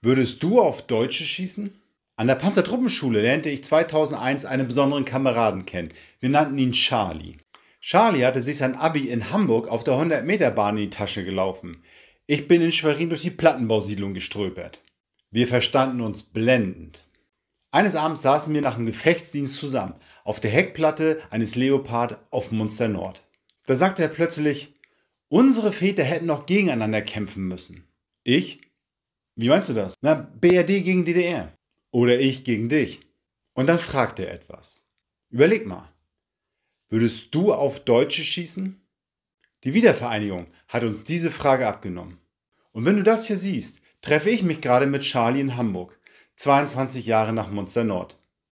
Würdest du auf Deutsche schießen? An der Panzertruppenschule lernte ich 2001 einen besonderen Kameraden kennen. Wir nannten ihn Charlie. Charlie hatte sich sein Abi in Hamburg auf der 100-Meter-Bahn in die Tasche gelaufen. Ich bin in Schwerin durch die Plattenbausiedlung geströpert. Wir verstanden uns blendend. Eines Abends saßen wir nach dem Gefechtsdienst zusammen auf der Heckplatte eines Leopard auf Munster Nord. Da sagte er plötzlich, unsere Väter hätten noch gegeneinander kämpfen müssen. Ich, wie meinst du das? Na, BRD gegen DDR. Oder ich gegen dich. Und dann fragt er etwas. Überleg mal. Würdest du auf Deutsche schießen? Die Wiedervereinigung hat uns diese Frage abgenommen. Und wenn du das hier siehst, treffe ich mich gerade mit Charlie in Hamburg, 22 Jahre nach Munster Nord.